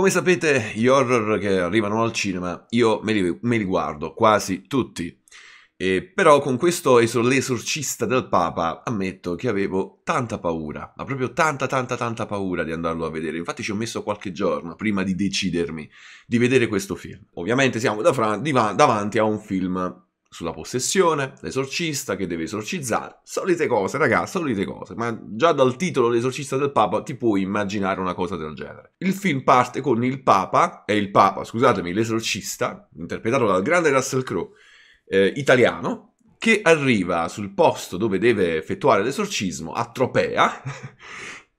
Come sapete, gli horror che arrivano al cinema, io me li, me li guardo quasi tutti. E però con questo l'esorcista del Papa ammetto che avevo tanta paura, ma proprio tanta tanta tanta paura di andarlo a vedere. Infatti ci ho messo qualche giorno prima di decidermi di vedere questo film. Ovviamente siamo da davanti a un film sulla possessione, l'esorcista che deve esorcizzare, solite cose, ragazzi, solite cose, ma già dal titolo L'esorcista del Papa ti puoi immaginare una cosa del genere. Il film parte con il Papa, e il Papa, scusatemi, l'esorcista, interpretato dal grande Russell Crowe, eh, italiano, che arriva sul posto dove deve effettuare l'esorcismo a Tropea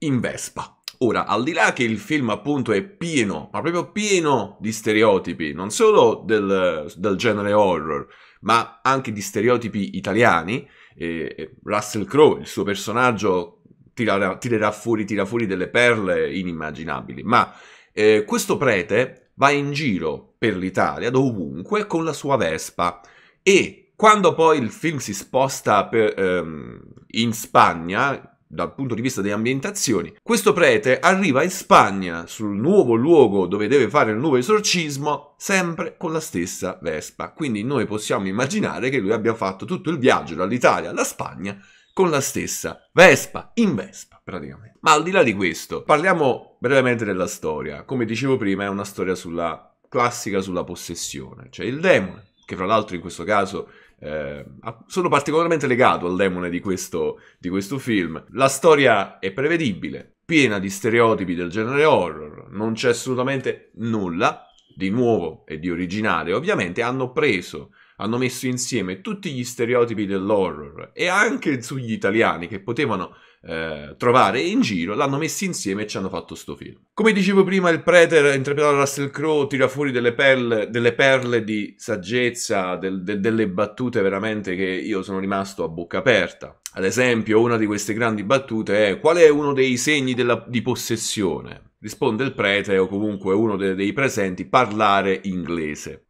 in Vespa. Ora, al di là che il film appunto è pieno, ma proprio pieno di stereotipi, non solo del, del genere horror, ma anche di stereotipi italiani, eh, Russell Crowe, il suo personaggio, tirerà, tirerà fuori, tira fuori delle perle inimmaginabili, ma eh, questo prete va in giro per l'Italia, dovunque, con la sua Vespa e quando poi il film si sposta per, ehm, in Spagna, dal punto di vista delle ambientazioni. Questo prete arriva in Spagna, sul nuovo luogo dove deve fare il nuovo esorcismo, sempre con la stessa Vespa. Quindi noi possiamo immaginare che lui abbia fatto tutto il viaggio dall'Italia alla Spagna con la stessa Vespa, in Vespa praticamente. Ma al di là di questo, parliamo brevemente della storia. Come dicevo prima, è una storia sulla classica sulla possessione, cioè il demone, che fra l'altro in questo caso eh, sono particolarmente legato al demone di questo, di questo film. La storia è prevedibile, piena di stereotipi del genere horror, non c'è assolutamente nulla di nuovo e di originale. Ovviamente hanno preso hanno messo insieme tutti gli stereotipi dell'horror e anche sugli italiani che potevano eh, trovare in giro, l'hanno messi insieme e ci hanno fatto sto film. Come dicevo prima, il prete interpretato da Russell Crowe tira fuori delle perle, delle perle di saggezza, del, de, delle battute veramente che io sono rimasto a bocca aperta. Ad esempio, una di queste grandi battute è qual è uno dei segni della, di possessione? Risponde il prete o comunque uno de, dei presenti, parlare inglese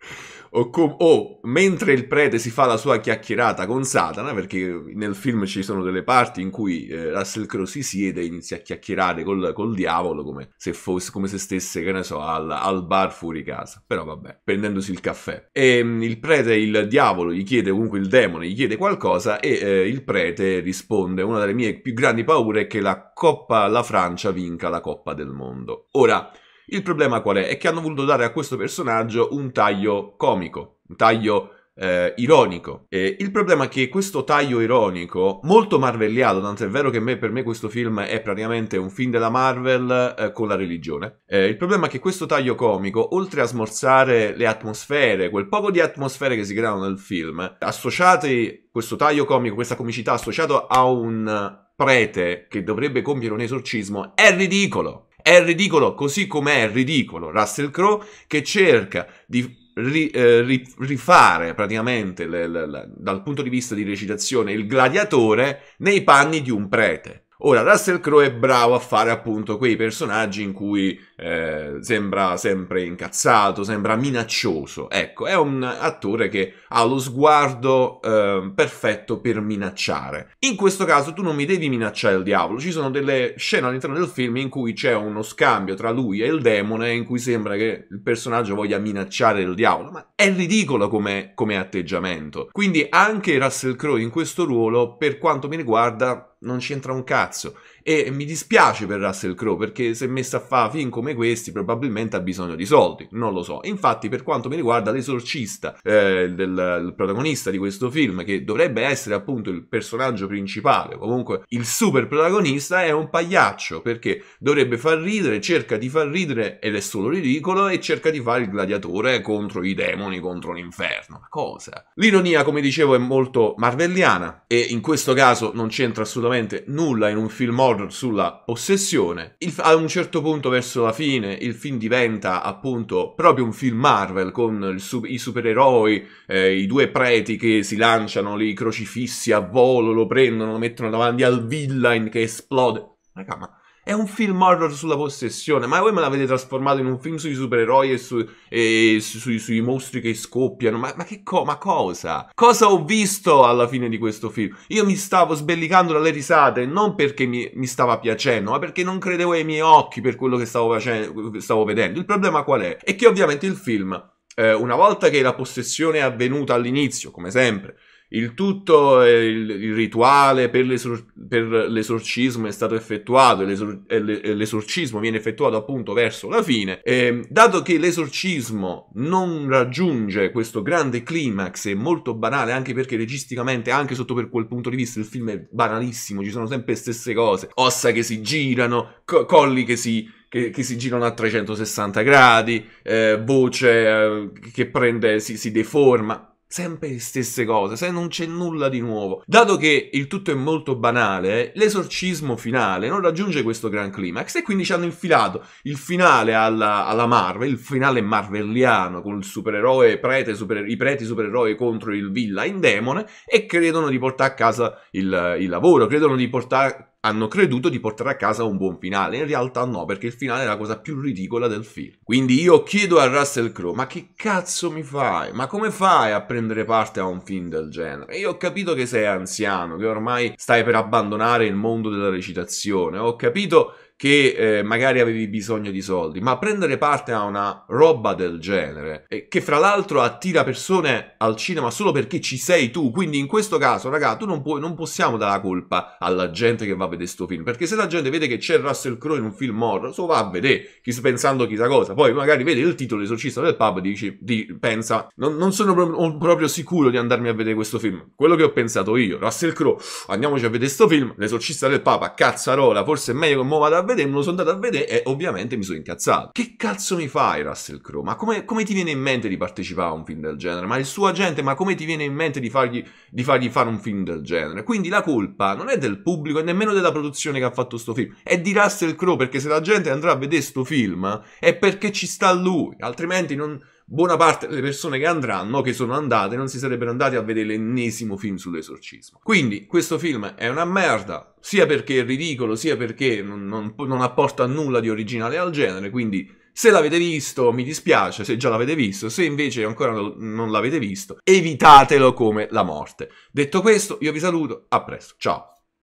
o, com- o mentre il prete si fa la sua chiacchierata con Satana, perché nel film ci sono delle parti in cui eh, Russell Crowe si siede e inizia a chiacchierare col, col diavolo come se, fosse, come se stesse, che ne so, al, al, bar fuori casa, però vabbè, prendendosi il caffè. E mh, mm, il prete, il diavolo, gli chiede comunque il demone, gli chiede qualcosa e eh, il prete risponde, una delle mie più grandi paure è che la Coppa, la Francia vinca la Coppa del Mondo. Ora, il problema qual è? È che hanno voluto dare a questo personaggio un taglio comico, un taglio eh, ironico. E il problema è che questo taglio ironico, molto marvelliato, tanto è vero che me, per me questo film è praticamente un film della Marvel eh, con la religione, eh, il problema è che questo taglio comico, oltre a smorzare le atmosfere, quel poco di atmosfere che si creano nel film, associate questo taglio comico, questa comicità associato a un prete che dovrebbe compiere un esorcismo, è ridicolo. È ridicolo, così come è ridicolo Russell Crowe che cerca di Ri, eh, ri, rifare praticamente le, le, le, dal punto di vista di recitazione il gladiatore nei panni di un prete. Ora, Russell Crowe è bravo a fare appunto quei personaggi in cui eh, sembra sempre incazzato, sembra minaccioso. Ecco, è un attore che ha lo sguardo eh, perfetto per minacciare. In questo caso tu non mi devi minacciare il diavolo, ci sono delle scene all'interno del film in cui c'è uno scambio tra lui e il demone in cui sembra che il personaggio voglia minacciare il diavolo, ma è ridicolo come, come atteggiamento. Quindi anche Russell Crowe in questo ruolo, per quanto mi riguarda, non c'entra un cazzo. E mi dispiace per Russell Crowe perché se messa a fare film come questi probabilmente ha bisogno di soldi, non lo so. Infatti per quanto mi riguarda l'esorcista, eh, del, protagonista di questo film che dovrebbe essere appunto il personaggio principale, comunque il super protagonista è un pagliaccio perché dovrebbe far ridere, cerca di far ridere ed è solo ridicolo e cerca di fare il gladiatore contro i demoni, contro l'inferno. Ma cosa? L'ironia come dicevo è molto marvelliana e in questo caso non c'entra assolutamente assolutamente nulla in un film horror sulla possessione. Il, a un certo punto, verso la fine, il film diventa appunto proprio un film Marvel con il, i supereroi, eh, i due preti che si lanciano lì, crocifissi a volo, lo prendono, lo mettono davanti al villain che esplode. Raga, ma è un film horror sulla possessione, ma voi me l'avete trasformato in un film sui supereroi e, su, e su, sui, sui mostri che scoppiano. Ma, ma che co- ma cosa? Cosa ho visto alla fine di questo film? Io mi stavo sbellicando dalle risate, non perché mi, mi stava piacendo, ma perché non credevo ai miei occhi per quello che stavo, facendo, stavo vedendo. Il problema qual è? È che ovviamente il film, eh, una volta che la possessione è avvenuta all'inizio, come sempre, il tutto, il, il rituale per, l'esor- per, l'esorcismo è stato effettuato l'esor- l'esorcismo viene effettuato appunto verso la fine. E, ehm, dato che l'esorcismo non raggiunge questo grande climax, è molto banale anche perché registicamente, anche sotto per quel punto di vista, il film è banalissimo, ci sono sempre le stesse cose, ossa che si girano, co- colli che si... Che, che, si girano a 360 gradi, eh, voce eh, che prende, si, si deforma, sempre le stesse cose, se non c'è nulla di nuovo. Dato che il tutto è molto banale, l'esorcismo finale non raggiunge questo gran climax e quindi ci hanno infilato il finale alla, alla Marvel, il finale marvelliano con il supereroe prete, super, i preti supereroi contro il villain demone e credono di portare a casa il, il lavoro, credono di portare hanno creduto di portare a casa un buon finale. In realtà no, perché il finale è la cosa più ridicola del film. Quindi io chiedo a Russell Crowe, ma che cazzo mi fai? Ma come fai a prendere parte a un film del genere? Io ho capito che sei anziano, che ormai stai per abbandonare il mondo della recitazione, ho capito che eh, magari avevi bisogno di soldi, ma prendere parte a una roba del genere, eh, che fra l'altro attira persone al cinema solo perché ci sei tu, quindi in questo caso, raga, tu non, pu- non possiamo dare la colpa alla gente che va a vedere questo film, perché se la gente vede che c'è Russell Crowe in un film horror, so va a vedere, chi chissà, pensando chissà cosa, poi magari vede il titolo Esorcista del pub e dici, di, pensa, non, non sono pro- proprio sicuro di andarmi a vedere questo film, quello che ho pensato io, Russell Crowe, andiamoci a vedere questo film, L'esorcista del papa, cazzarola, forse è meglio che muova da vedere, vedere, me lo sono andato a vedere e ovviamente mi sono incazzato. Che cazzo mi fai Russell Crowe? Ma come, come, ti viene in mente di partecipare a un film del genere? Ma il suo agente, ma come ti viene in mente di fargli, di fargli fare un film del genere? Quindi la colpa non è del pubblico e nemmeno della produzione che ha fatto sto film, è di Russell Crowe perché se la gente andrà a vedere sto film è perché ci sta lui, altrimenti non buona parte delle persone che andranno, che sono andate, non si sarebbero andate a vedere l'ennesimo film sull'esorcismo. Quindi questo film è una merda, sia perché è ridicolo, sia perché non, non, non apporta nulla di originale al genere, quindi... Se l'avete visto, mi dispiace se già l'avete visto, se invece ancora non l'avete visto, evitatelo come la morte. Detto questo, io vi saluto, a presto, ciao!